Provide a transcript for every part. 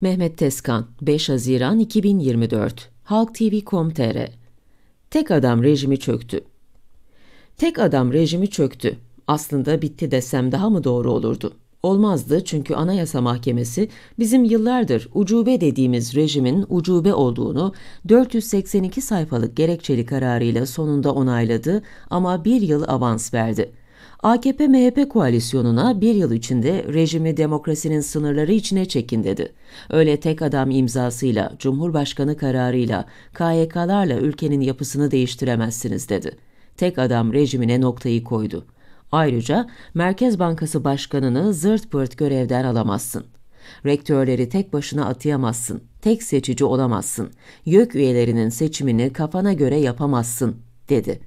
Mehmet Teskan, 5 Haziran 2024, Halk TV.com.tr Tek adam rejimi çöktü. Tek adam rejimi çöktü. Aslında bitti desem daha mı doğru olurdu? Olmazdı çünkü Anayasa Mahkemesi bizim yıllardır ucube dediğimiz rejimin ucube olduğunu 482 sayfalık gerekçeli kararıyla sonunda onayladı ama bir yıl avans verdi.'' AKP-MHP koalisyonuna bir yıl içinde rejimi demokrasinin sınırları içine çekin dedi. Öyle tek adam imzasıyla, Cumhurbaşkanı kararıyla, KYK'larla ülkenin yapısını değiştiremezsiniz dedi. Tek adam rejimine noktayı koydu. Ayrıca Merkez Bankası Başkanı'nı zırt pırt görevden alamazsın. Rektörleri tek başına atayamazsın, tek seçici olamazsın, YÖK üyelerinin seçimini kafana göre yapamazsın, dedi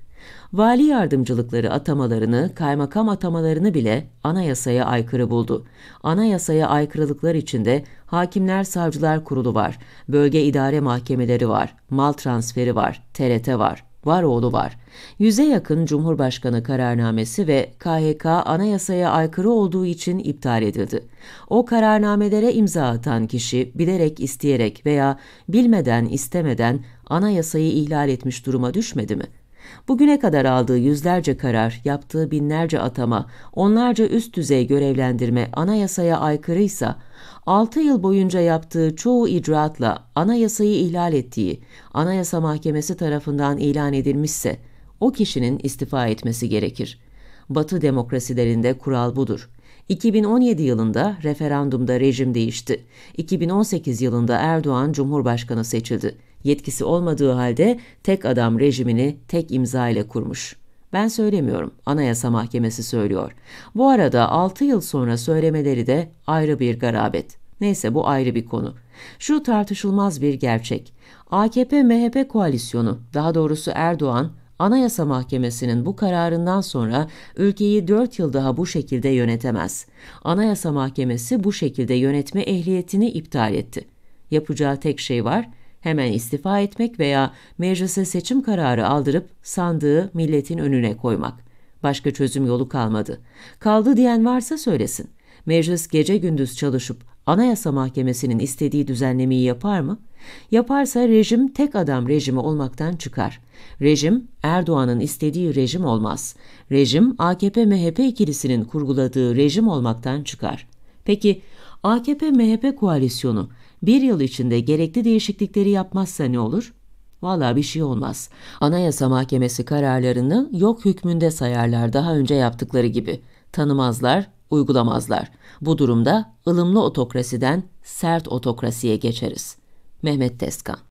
vali yardımcılıkları atamalarını, kaymakam atamalarını bile anayasaya aykırı buldu. Anayasaya aykırılıklar içinde Hakimler Savcılar Kurulu var, bölge idare mahkemeleri var, mal transferi var, TRT var, Varoğlu var. Yüze yakın Cumhurbaşkanı kararnamesi ve KHK anayasaya aykırı olduğu için iptal edildi. O kararnamelere imza atan kişi bilerek isteyerek veya bilmeden istemeden anayasayı ihlal etmiş duruma düşmedi mi?'' Bugüne kadar aldığı yüzlerce karar, yaptığı binlerce atama, onlarca üst düzey görevlendirme anayasaya aykırıysa, 6 yıl boyunca yaptığı çoğu icraatla anayasayı ihlal ettiği, anayasa mahkemesi tarafından ilan edilmişse, o kişinin istifa etmesi gerekir. Batı demokrasilerinde kural budur. 2017 yılında referandumda rejim değişti. 2018 yılında Erdoğan Cumhurbaşkanı seçildi yetkisi olmadığı halde tek adam rejimini tek imza ile kurmuş. Ben söylemiyorum, Anayasa Mahkemesi söylüyor. Bu arada 6 yıl sonra söylemeleri de ayrı bir garabet. Neyse bu ayrı bir konu. Şu tartışılmaz bir gerçek. AKP-MHP koalisyonu, daha doğrusu Erdoğan, Anayasa Mahkemesi'nin bu kararından sonra ülkeyi 4 yıl daha bu şekilde yönetemez. Anayasa Mahkemesi bu şekilde yönetme ehliyetini iptal etti. Yapacağı tek şey var, hemen istifa etmek veya meclise seçim kararı aldırıp sandığı milletin önüne koymak. Başka çözüm yolu kalmadı. Kaldı diyen varsa söylesin. Meclis gece gündüz çalışıp Anayasa Mahkemesi'nin istediği düzenlemeyi yapar mı? Yaparsa rejim tek adam rejimi olmaktan çıkar. Rejim Erdoğan'ın istediği rejim olmaz. Rejim AKP-MHP ikilisinin kurguladığı rejim olmaktan çıkar. Peki AKP-MHP koalisyonu bir yıl içinde gerekli değişiklikleri yapmazsa ne olur? Valla bir şey olmaz. Anayasa Mahkemesi kararlarını yok hükmünde sayarlar daha önce yaptıkları gibi. Tanımazlar, uygulamazlar. Bu durumda ılımlı otokrasiden sert otokrasiye geçeriz. Mehmet Deskan